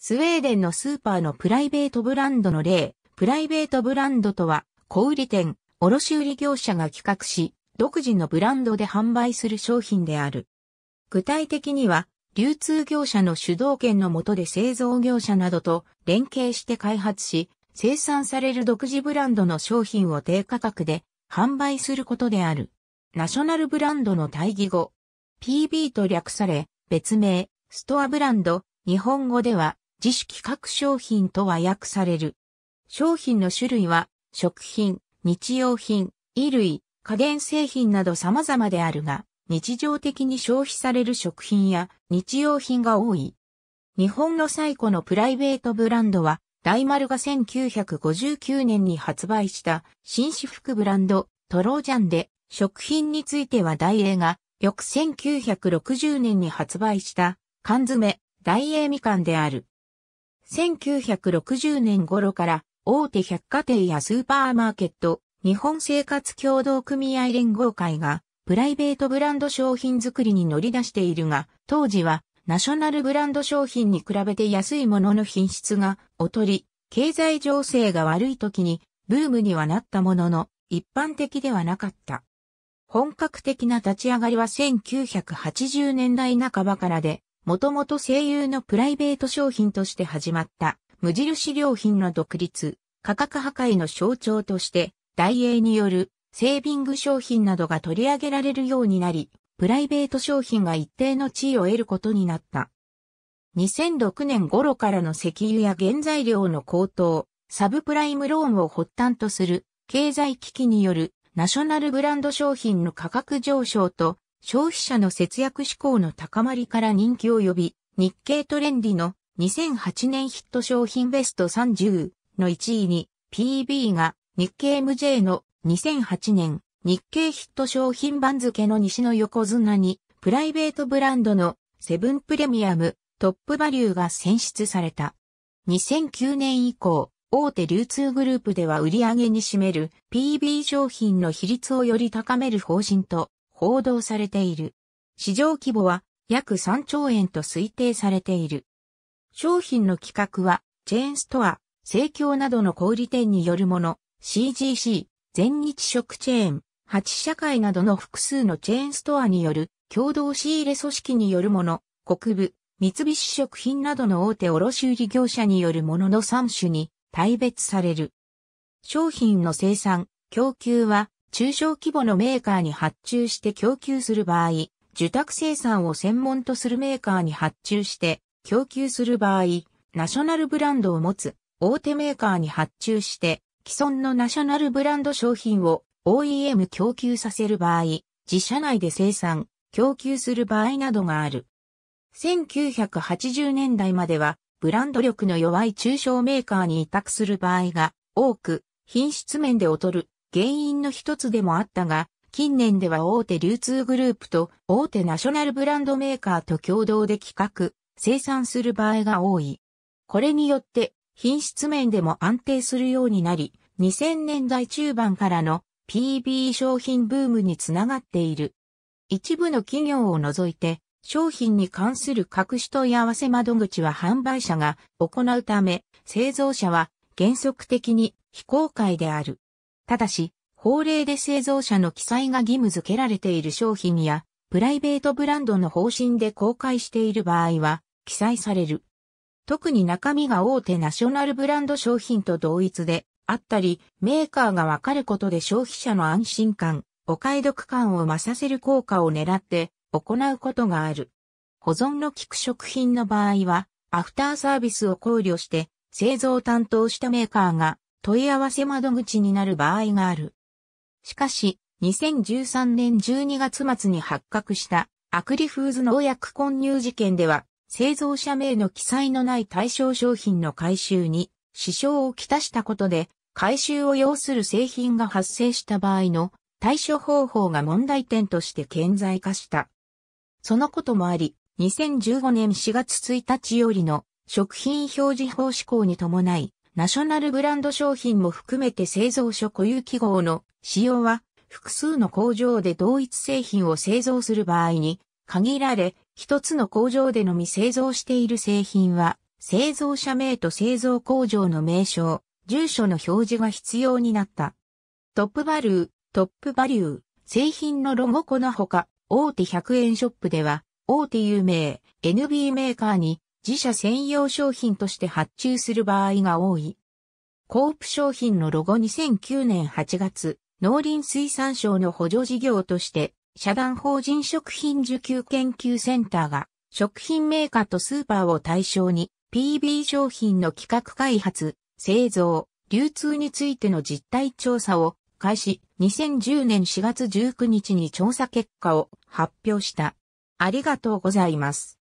スウェーデンのスーパーのプライベートブランドの例、プライベートブランドとは、小売店、卸売業者が企画し、独自のブランドで販売する商品である。具体的には、流通業者の主導権の下で製造業者などと連携して開発し、生産される独自ブランドの商品を低価格で販売することである。ナショナルブランドの対義語。PB と略され、別名、ストアブランド、日本語では、自主企画商品とは訳される。商品の種類は、食品、日用品、衣類、家電製品など様々であるが、日常的に消費される食品や日用品が多い。日本の最古のプライベートブランドは、大丸が1959年に発売した紳士服ブランドトロージャンで、食品については大英が、翌1960年に発売した缶詰、大英みかんである。1960年頃から大手百貨店やスーパーマーケット、日本生活協同組合連合会がプライベートブランド商品作りに乗り出しているが、当時はナショナルブランド商品に比べて安いものの品質が劣り、経済情勢が悪い時にブームにはなったものの一般的ではなかった。本格的な立ち上がりは1980年代半ばからで、もともと声優のプライベート商品として始まった無印良品の独立、価格破壊の象徴として、ダイエーによるセービング商品などが取り上げられるようになり、プライベート商品が一定の地位を得ることになった。2006年頃からの石油や原材料の高騰、サブプライムローンを発端とする経済危機によるナショナルブランド商品の価格上昇と消費者の節約志向の高まりから人気を呼び、日経トレンディの2008年ヒット商品ベスト30の1位に PB が日経 MJ の2008年日経ヒット商品番付の西の横綱にプライベートブランドのセブンプレミアムトップバリューが選出された。2009年以降、大手流通グループでは売上に占める PB 商品の比率をより高める方針と報道されている。市場規模は約3兆円と推定されている。商品の企画は、チェーンストア、生協などの小売店によるもの、CGC、全日食チェーン、8社会などの複数のチェーンストアによる共同仕入れ組織によるもの、国部、三菱食品などの大手卸売業者によるものの3種に大別される。商品の生産、供給は中小規模のメーカーに発注して供給する場合、受託生産を専門とするメーカーに発注して供給する場合、ナショナルブランドを持つ大手メーカーに発注して既存のナショナルブランド商品を OEM 供給させる場合、自社内で生産、供給する場合などがある。1980年代まではブランド力の弱い中小メーカーに委託する場合が多く、品質面で劣る原因の一つでもあったが、近年では大手流通グループと大手ナショナルブランドメーカーと共同で企画、生産する場合が多い。これによって品質面でも安定するようになり、2000年代中盤からの PB 商品ブームにつながっている。一部の企業を除いて、商品に関する隠し問い合わせ窓口は販売者が行うため、製造者は原則的に非公開である。ただし、法令で製造者の記載が義務付けられている商品や、プライベートブランドの方針で公開している場合は、記載される。特に中身が大手ナショナルブランド商品と同一で、あったり、メーカーがわかることで消費者の安心感、お買い得感を増させる効果を狙って行うことがある。保存の効く食品の場合は、アフターサービスを考慮して、製造担当したメーカーが問い合わせ窓口になる場合がある。しかし、2013年12月末に発覚したアクリフーズ農薬混入事件では、製造者名の記載のない対象商品の回収に支障をきたしたことで、回収を要する製品が発生した場合の対処方法が問題点として顕在化した。そのこともあり、2015年4月1日よりの食品表示法施行に伴い、ナショナルブランド商品も含めて製造所固有記号の使用は複数の工場で同一製品を製造する場合に限られ、一つの工場でのみ製造している製品は製造者名と製造工場の名称、住所の表示が必要になった。トップバリュー、トップバリュー、製品のロゴこのほか、大手100円ショップでは、大手有名、NB メーカーに自社専用商品として発注する場合が多い。コープ商品のロゴ2009年8月、農林水産省の補助事業として、社団法人食品受給研究センターが、食品メーカーとスーパーを対象に、PB 商品の企画開発、製造、流通についての実態調査を開始、2010年4月19日に調査結果を発表した。ありがとうございます。